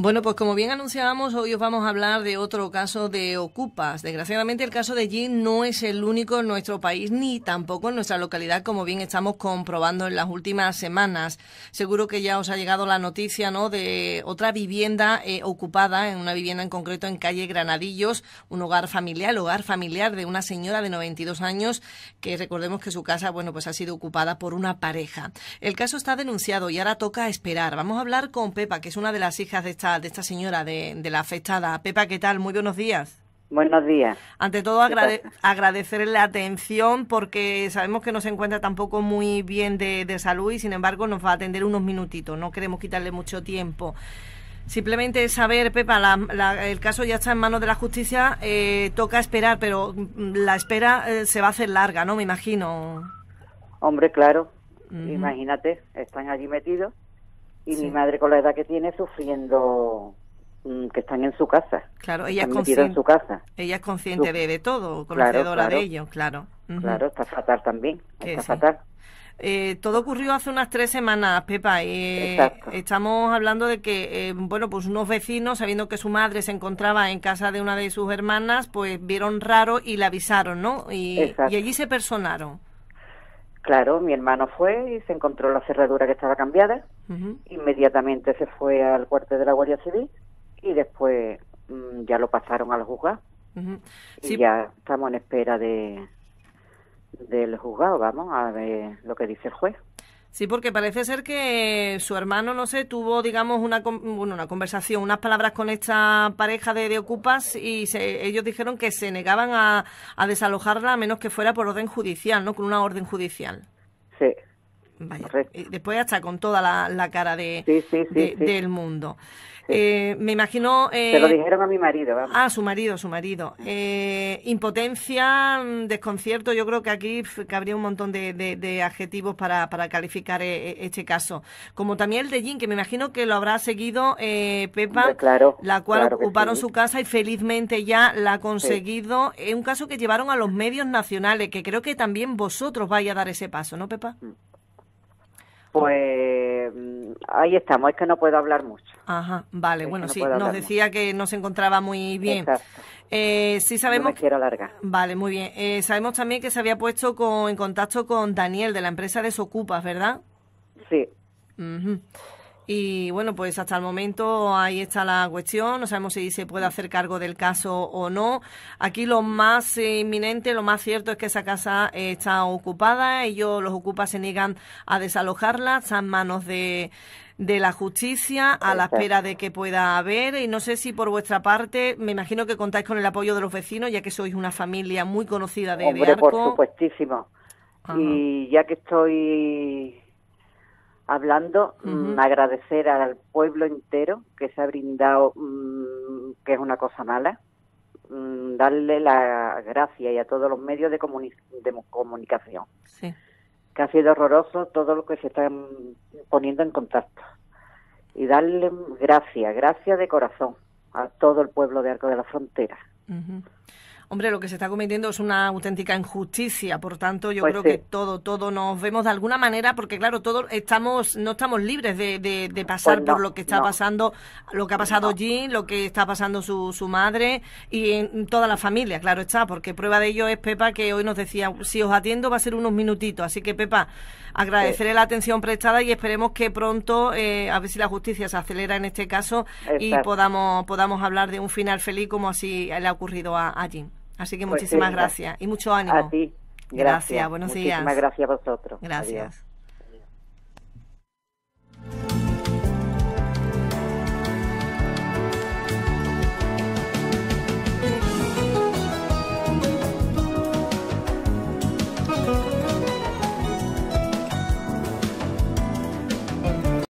Bueno, pues como bien anunciábamos, hoy os vamos a hablar de otro caso de ocupas. Desgraciadamente el caso de Jean no es el único en nuestro país ni tampoco en nuestra localidad, como bien estamos comprobando en las últimas semanas. Seguro que ya os ha llegado la noticia, ¿no?, de otra vivienda eh, ocupada, en una vivienda en concreto en calle Granadillos, un hogar familiar, hogar familiar de una señora de 92 años que recordemos que su casa, bueno, pues ha sido ocupada por una pareja. El caso está denunciado y ahora toca esperar. Vamos a hablar con Pepa, que es una de las hijas de esta de esta señora, de, la afectada. Pepa, ¿qué tal? Muy buenos días. Buenos días. Ante todo, agrade agradecer la atención porque sabemos que no se encuentra tampoco muy bien de, salud y, sin embargo, nos va a atender unos minutitos. No queremos quitarle mucho tiempo. Simplemente saber, Pepa, el caso ya está en manos de la justicia, eh, toca esperar, pero la espera eh, se va a hacer larga, ¿no? Me imagino. Hombre, claro. Imagínate, están allí metidos y mi madre con la edad que tiene sufriendo mm, que están en su casa. Claro, ella es consciente, en su casa. Ella es consciente de, todo, conocedora de ellos, claro. Claro, está fatal también, está fatal. Eh, todo ocurrió hace unas tres semanas, Pepa. Eh, estamos hablando de que, eh, bueno, pues unos vecinos, sabiendo que su madre se encontraba en casa de una de sus hermanas, pues vieron raro y la avisaron, ¿no? Y, y allí se personaron. Claro, mi hermano fue y se encontró la cerradura que estaba cambiada. Inmediatamente se fue al cuartel de la Guardia Civil y después mm, ya lo pasaron al juzgado. Y ya estamos en espera de del juzgado, vamos, a ver lo que dice el juez. Sí, porque parece ser que su hermano, no sé, tuvo, digamos, una, bueno, una conversación, unas palabras con esta pareja de, Ocupas y ellos dijeron que se negaban a, a desalojarla a menos que fuera por orden judicial, ¿no? Con una orden judicial. Vaya, después hasta con toda la, cara de, del mundo. Eh, me imagino... Eh, lo dijeron a mi marido. A Ah, su marido, su marido. Eh, impotencia, mm, desconcierto, yo creo que aquí cabría un montón de, adjetivos para, calificar este caso. Como también el de Jin, que me imagino que lo habrá seguido Pepa, claro, la cual ocuparon su casa y felizmente ya la ha conseguido. Es un caso que llevaron a los medios nacionales, que creo que también vosotros vais a dar ese paso, ¿no, Pepa? Mm pues mm, ahí estamos, es que no puedo hablar mucho. Ajá, vale, bueno, sí, nos decía que no se encontraba muy bien. Eh, sí sabemos... No me quiero alargar. Vale, muy bien. Eh, sabemos también que se había puesto en contacto con Daniel de la empresa Desocupas, ¿verdad? Sí. Y bueno, pues hasta el momento ahí está la cuestión. No sabemos si se puede hacer cargo del caso o no. Aquí lo más inminente, lo más cierto es que esa casa está ocupada. Ellos, los ocupan, se niegan a desalojarla. están manos de de la justicia a la espera de que pueda haber y no sé si por vuestra parte me imagino que contáis con el apoyo de los vecinos ya que sois una familia muy conocida de, Hombre, por supuestísimo y ya que estoy hablando, mm, agradecer al pueblo entero que se ha brindado, mm, que es una cosa mala, mm, darle la gracia y a todos los medios de, comunicación, sí. que ha sido horroroso todo lo que se está poniendo en contacto. Y darle gracias, gracias de corazón a todo el pueblo de Arco de la Frontera. Hombre, lo que se está cometiendo es una auténtica injusticia. Por tanto, yo pues creo que todo, todo nos vemos de alguna manera, porque claro, todos estamos, no estamos libres de, de, pues pasar por lo que está pasando, lo que ha pasado Jean, lo que está pasando su, su madre y en toda la familia, claro está, porque prueba de ello es Pepa que hoy nos decía, si os atiendo va a ser unos minutitos. Así que Pepa, agradeceré la atención prestada y esperemos que pronto, eh, a ver si la justicia se acelera en este caso y podamos, podamos hablar de un final feliz como así le ha ocurrido a, a Así que pues muchísimas gracias y mucho ánimo. A ti. Gracias. Buenos días. Muchísimas gracias a vosotros. Gracias.